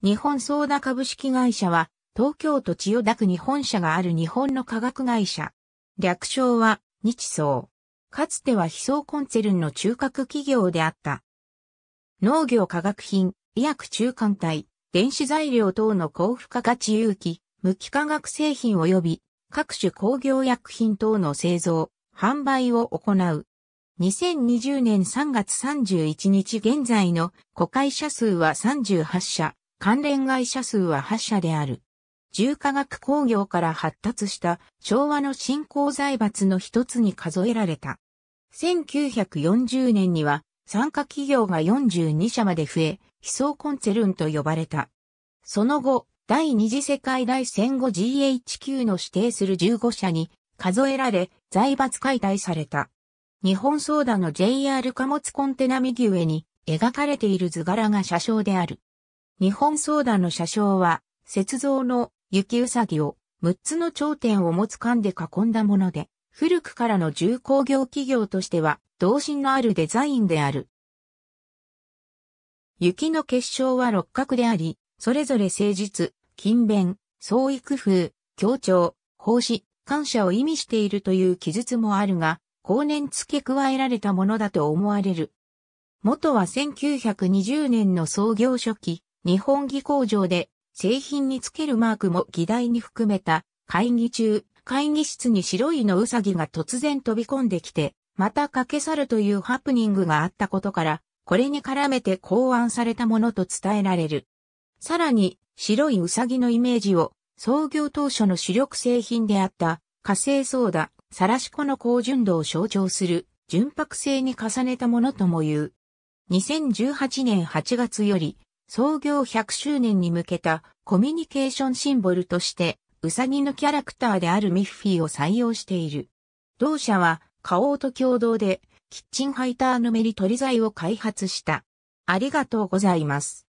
日本ソーダ株式会社は、東京都千代田区に本社がある日本の化学会社。略称は、日総。かつては非総コンツェルンの中核企業であった。農業化学品、医薬中間体、電子材料等の高付加価値有機、無機化学製品及び各種工業薬品等の製造、販売を行う。2020年3月31日現在の子会社数は38社、関連会社数は8社である。重化学工業から発達した昭和の新興財閥の一つに数えられた。1940年には参加企業が42社まで増え、非層コンツェルンと呼ばれた。その後、第二次世界大戦後 GHQ の指定する15社に数えられ、財閥解体された。日本ソーダの JR 貨物コンテナ右上に描かれている図柄が車掌である。日本相談の車掌は、雪像の雪うさぎを6つの頂点を持つ缶で囲んだもので、古くからの重工業企業としては、同心のあるデザインである。雪の結晶は六角であり、それぞれ誠実、勤勉、創意工夫、協調、奉仕、感謝を意味しているという記述もあるが、後年付け加えられたものだと思われる。元は1920年の創業初期、日本技工場で製品につけるマークも議題に含めた会議中、会議室に白いのうさぎが突然飛び込んできて、またかけ去るというハプニングがあったことから、これに絡めて考案されたものと伝えられる。さらに、白いうさぎのイメージを、創業当初の主力製品であった、火星ソーダ、サラシコの高純度を象徴する、純白性に重ねたものとも言う。2018年8月より、創業100周年に向けたコミュニケーションシンボルとして、ウサギのキャラクターであるミッフィーを採用している。同社は、花王と共同で、キッチンハイターのメリ取り剤を開発した。ありがとうございます。